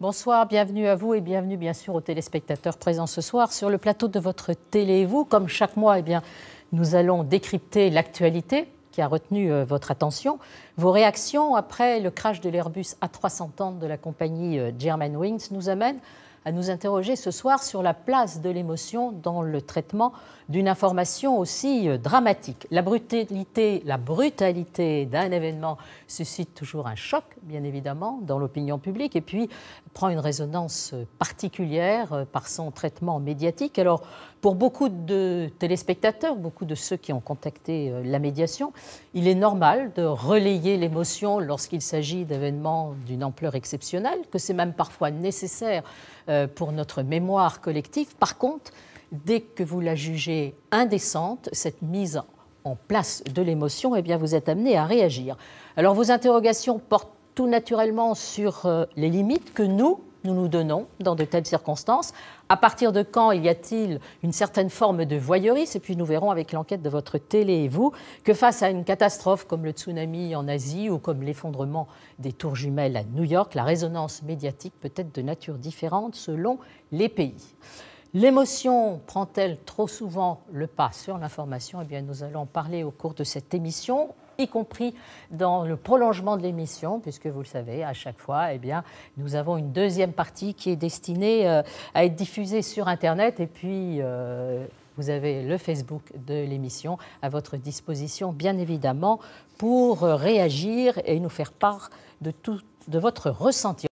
Bonsoir, bienvenue à vous et bienvenue bien sûr aux téléspectateurs présents ce soir sur le plateau de votre télé. vous, comme chaque mois, eh bien, nous allons décrypter l'actualité qui a retenu euh, votre attention. Vos réactions après le crash de l'Airbus A330 de la compagnie euh, Germanwings nous amènent à nous interroger ce soir sur la place de l'émotion dans le traitement d'une information aussi euh, dramatique. La brutalité, la brutalité d'un événement suscite toujours un choc, bien évidemment, dans l'opinion publique, et puis prend une résonance euh, particulière euh, par son traitement médiatique. Alors, pour beaucoup de téléspectateurs, beaucoup de ceux qui ont contacté la médiation, il est normal de relayer l'émotion lorsqu'il s'agit d'événements d'une ampleur exceptionnelle, que c'est même parfois nécessaire euh, pour notre mémoire collective. Par contre, dès que vous la jugez indécente, cette mise en place de l'émotion, eh bien, vous êtes amené à réagir. Alors, vos interrogations portent tout naturellement sur euh, les limites que nous, nous nous donnons dans de telles circonstances À partir de quand y a-t-il une certaine forme de voyeurisme Et puis nous verrons avec l'enquête de votre télé et vous que face à une catastrophe comme le tsunami en Asie ou comme l'effondrement des tours jumelles à New York, la résonance médiatique peut être de nature différente selon les pays. L'émotion prend-elle trop souvent le pas sur l'information Eh bien, nous allons parler au cours de cette émission y compris dans le prolongement de l'émission, puisque vous le savez, à chaque fois, eh bien, nous avons une deuxième partie qui est destinée euh, à être diffusée sur Internet. Et puis, euh, vous avez le Facebook de l'émission à votre disposition, bien évidemment, pour euh, réagir et nous faire part de tout de votre ressenti.